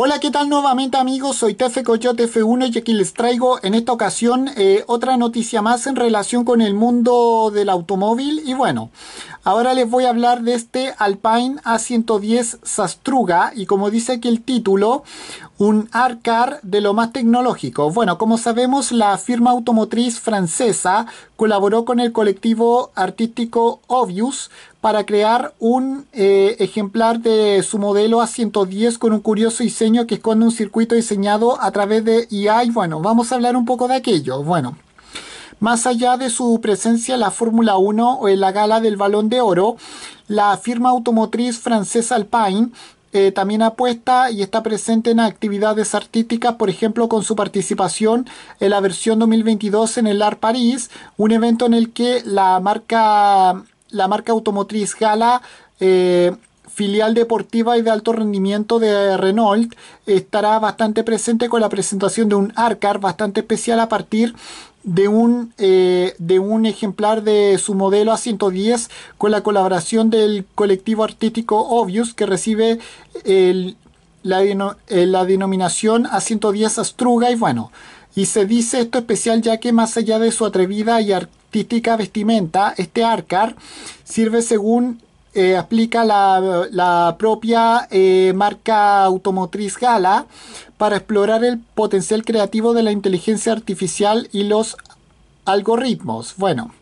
Hola, ¿qué tal nuevamente amigos? Soy Tefe Coyote F1 y aquí les traigo en esta ocasión eh, otra noticia más en relación con el mundo del automóvil. Y bueno, ahora les voy a hablar de este Alpine A110 Sastruga y como dice aquí el título, un ARCAR de lo más tecnológico. Bueno, como sabemos, la firma automotriz francesa colaboró con el colectivo artístico Obvious para crear un eh, ejemplar de su modelo A110 con un curioso diseño que esconde un circuito diseñado a través de e IA. bueno, vamos a hablar un poco de aquello. Bueno. Más allá de su presencia en la Fórmula 1 o en la gala del Balón de Oro, la firma automotriz francesa Alpine eh, también apuesta y está presente en actividades artísticas, por ejemplo, con su participación en la versión 2022 en el Art París, un evento en el que la marca, la marca automotriz Gala eh, filial deportiva y de alto rendimiento de Renault estará bastante presente con la presentación de un ARCAR bastante especial a partir de un, eh, de un ejemplar de su modelo A110 con la colaboración del colectivo artístico Obvious que recibe el, la, eh, la denominación A110 Astruga y bueno, y se dice esto especial ya que más allá de su atrevida y artística vestimenta, este Arcar sirve según eh, aplica la, propia eh, marca automotriz Gala para explorar el potencial creativo de la inteligencia artificial y los algoritmos. Bueno,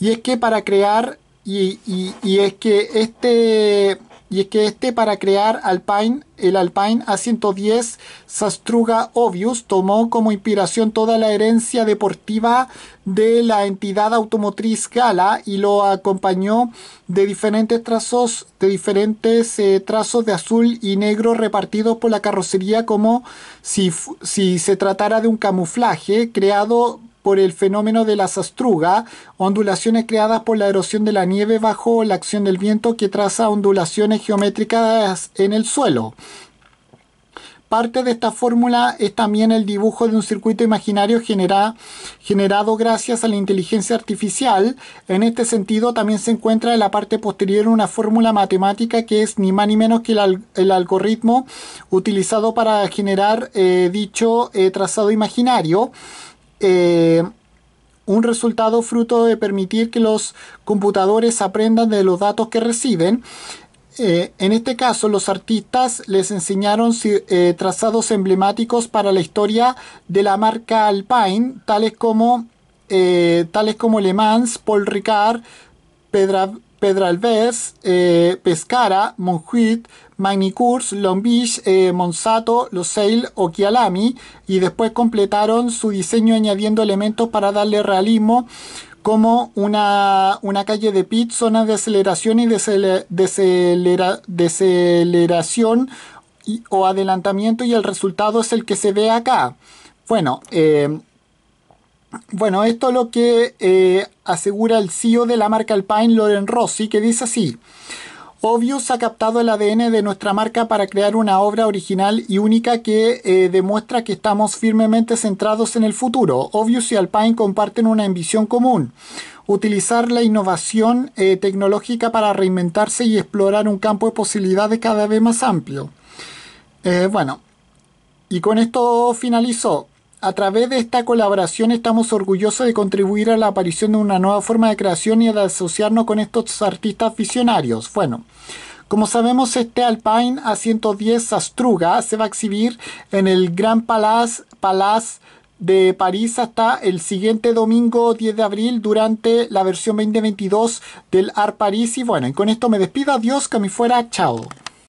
y es que para crear, y es que este y es que este para crear Alpine, el Alpine A110 Sastruga Obvious tomó como inspiración toda la herencia deportiva de la entidad automotriz Gala y lo acompañó de diferentes trazos, de diferentes eh, trazos de azul y negro repartidos por la carrocería como si, si se tratara de un camuflaje creado por el fenómeno de la sastruga, ondulaciones creadas por la erosión de la nieve bajo la acción del viento que traza ondulaciones geométricas en el suelo. Parte de esta fórmula es también el dibujo de un circuito imaginario generado gracias a la inteligencia artificial. En este sentido, también se encuentra en la parte posterior una fórmula matemática que es ni más ni menos que el, algoritmo utilizado para generar eh, dicho eh, trazado imaginario eh, un resultado fruto de permitir que los computadores aprendan de los datos que reciben. Eh, en este caso, los artistas les enseñaron eh, trazados emblemáticos para la historia de la marca Alpine, tales como, tales como Le Mans, Paul Ricard, Pedra Pedralbes, eh, Pescara, Monjuit, Magnicurs, Lombich, eh, Monsato, Loseil o Kialami y después completaron su diseño añadiendo elementos para darle realismo como una, calle de pit, zonas de aceleración y de o adelantamiento y el resultado es el que se ve acá. Bueno, eh, bueno esto lo que eh, asegura el CEO de la marca Alpine, Loren Rossi, que dice así. Obvious ha captado el ADN de nuestra marca para crear una obra original y única que eh, demuestra que estamos firmemente centrados en el futuro. Obvious y Alpine comparten una ambición común, utilizar la innovación eh, tecnológica para reinventarse y explorar un campo de posibilidades cada vez más amplio. Eh, bueno, y con esto finalizo. A través de esta colaboración estamos orgullosos de contribuir a la aparición de una nueva forma de creación y de asociarnos con estos artistas visionarios. Bueno, como sabemos, este Alpine A110 Astruga se va a exhibir en el Gran Palace, de París hasta el siguiente domingo 10 de abril durante la versión 2022 del Art Paris. Y bueno, y con esto me despido. Adiós, que me fuera. Chao.